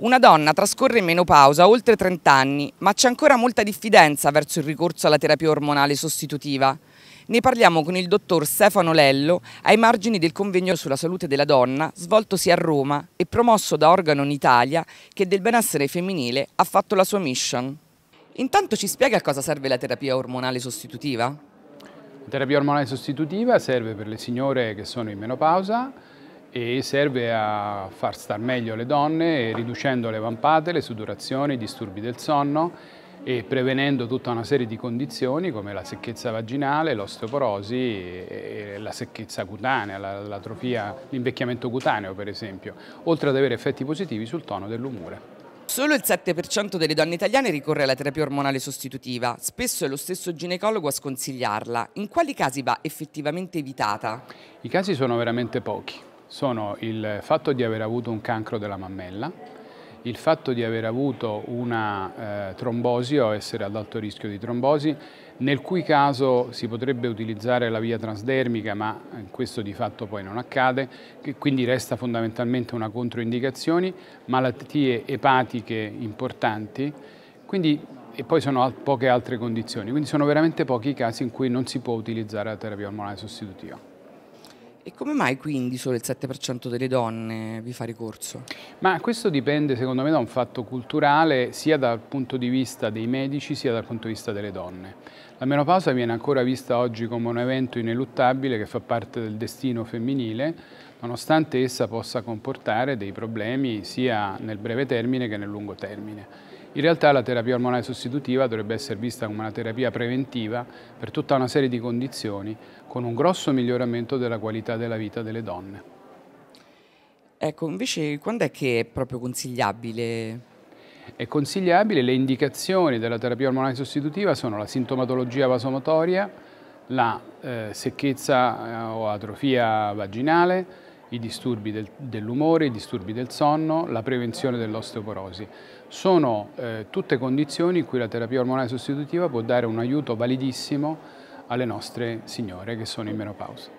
Una donna trascorre in menopausa oltre 30 anni, ma c'è ancora molta diffidenza verso il ricorso alla terapia ormonale sostitutiva. Ne parliamo con il dottor Stefano Lello ai margini del convegno sulla salute della donna svoltosi a Roma e promosso da Organon Italia che del benessere femminile ha fatto la sua mission. Intanto ci spiega a cosa serve la terapia ormonale sostitutiva? La terapia ormonale sostitutiva serve per le signore che sono in menopausa e serve a far star meglio le donne riducendo le vampate, le sudurazioni, i disturbi del sonno e prevenendo tutta una serie di condizioni come la secchezza vaginale, l'osteoporosi la secchezza cutanea, l'atrofia, l'invecchiamento cutaneo per esempio, oltre ad avere effetti positivi sul tono dell'umore. Solo il 7% delle donne italiane ricorre alla terapia ormonale sostitutiva, spesso è lo stesso ginecologo a sconsigliarla. In quali casi va effettivamente evitata? I casi sono veramente pochi sono il fatto di aver avuto un cancro della mammella, il fatto di aver avuto una eh, trombosi o essere ad alto rischio di trombosi, nel cui caso si potrebbe utilizzare la via transdermica, ma eh, questo di fatto poi non accade, quindi resta fondamentalmente una controindicazione, malattie epatiche importanti, quindi, e poi sono poche altre condizioni, quindi sono veramente pochi i casi in cui non si può utilizzare la terapia ormonale sostitutiva. E come mai quindi solo il 7% delle donne vi fa ricorso? Ma questo dipende secondo me da un fatto culturale sia dal punto di vista dei medici sia dal punto di vista delle donne. La menopausa viene ancora vista oggi come un evento ineluttabile che fa parte del destino femminile nonostante essa possa comportare dei problemi sia nel breve termine che nel lungo termine. In realtà la terapia ormonale sostitutiva dovrebbe essere vista come una terapia preventiva per tutta una serie di condizioni con un grosso miglioramento della qualità della vita delle donne. Ecco, invece quando è che è proprio consigliabile? È consigliabile, le indicazioni della terapia ormonale sostitutiva sono la sintomatologia vasomotoria, la eh, secchezza eh, o atrofia vaginale, i disturbi del, dell'umore, i disturbi del sonno, la prevenzione dell'osteoporosi. Sono eh, tutte condizioni in cui la terapia ormonale sostitutiva può dare un aiuto validissimo alle nostre signore che sono in menopausa.